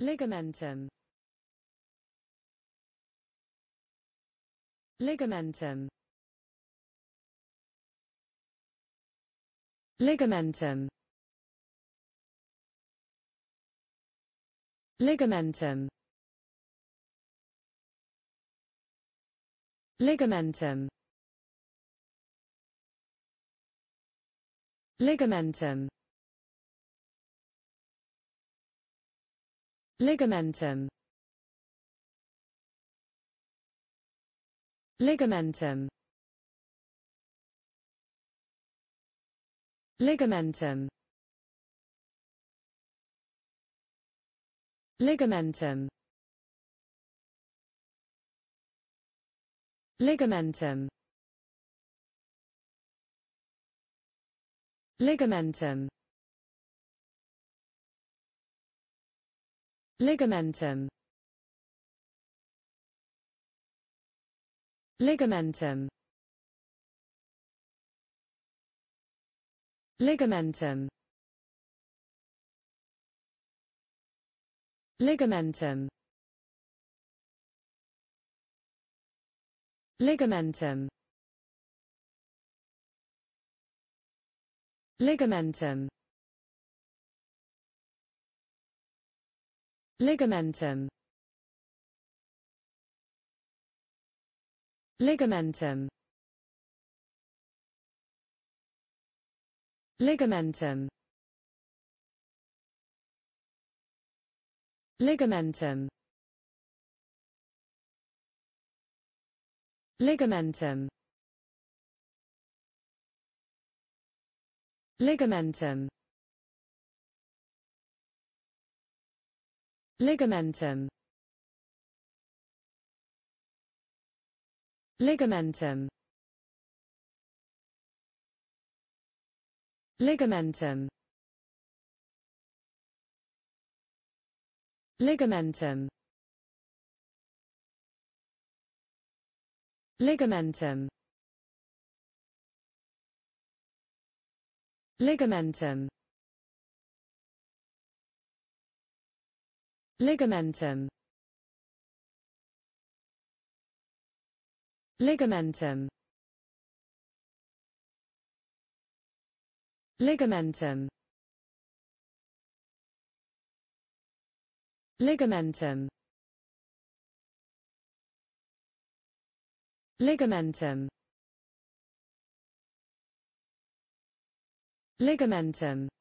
Ligamentum Ligamentum Ligamentum Ligamentum Ligamentum Ligamentum Ligamentum Ligamentum Ligamentum Ligamentum Ligamentum Ligamentum Ligamentum Ligamentum Ligamentum Ligamentum Ligamentum Ligamentum Ligamentum Ligamentum Ligamentum Ligamentum Ligamentum Ligamentum Ligamentum Ligamentum Ligamentum Ligamentum Ligamentum Ligamentum Ligamentum Ligamentum Ligamentum Ligamentum Ligamentum Ligamentum